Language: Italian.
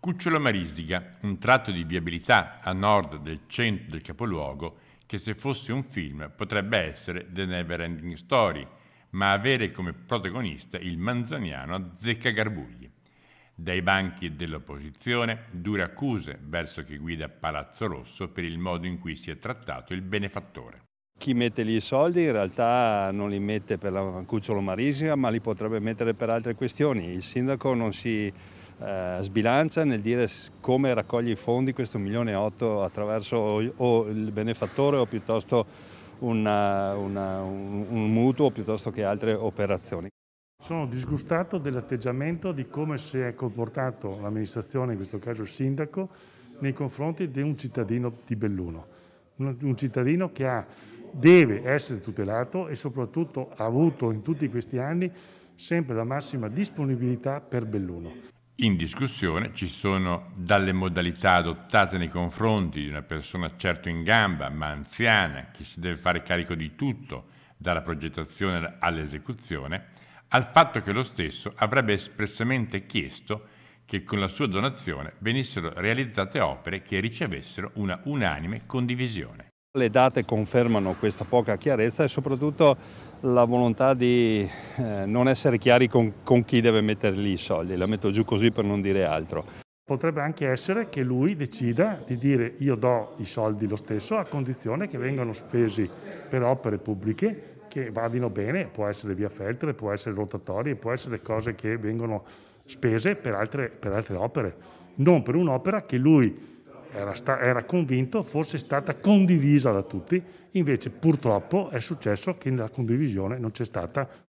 Cucciolo Marisiga, un tratto di viabilità a nord del centro del capoluogo che se fosse un film potrebbe essere The Never Ending Story, ma avere come protagonista il manzaniano Zecca Garbugli. Dai banchi dell'opposizione dure accuse verso chi guida Palazzo Rosso per il modo in cui si è trattato il benefattore. Chi mette lì i soldi in realtà non li mette per la Cucciolo Marisica, ma li potrebbe mettere per altre questioni. Il sindaco non si eh, sbilancia nel dire come raccoglie i fondi questo milione e otto attraverso o, o il benefattore o piuttosto una, eh, una, un, un mutuo piuttosto che altre operazioni. Sono disgustato dell'atteggiamento di come si è comportato l'amministrazione, in questo caso il sindaco, nei confronti di un cittadino di Belluno, un cittadino che ha, deve essere tutelato e soprattutto ha avuto in tutti questi anni sempre la massima disponibilità per Belluno in discussione, ci sono dalle modalità adottate nei confronti di una persona certo in gamba, ma anziana, che si deve fare carico di tutto, dalla progettazione all'esecuzione, al fatto che lo stesso avrebbe espressamente chiesto che con la sua donazione venissero realizzate opere che ricevessero una unanime condivisione. Le date confermano questa poca chiarezza e soprattutto la volontà di eh, non essere chiari con, con chi deve mettere lì i soldi, la metto giù così per non dire altro. Potrebbe anche essere che lui decida di dire io do i soldi lo stesso a condizione che vengano spesi per opere pubbliche che vadino bene, può essere via Feltre, può essere rotatorie, può essere cose che vengono spese per altre, per altre opere, non per un'opera che lui era, sta, era convinto fosse stata condivisa da tutti, invece purtroppo è successo che la condivisione non c'è stata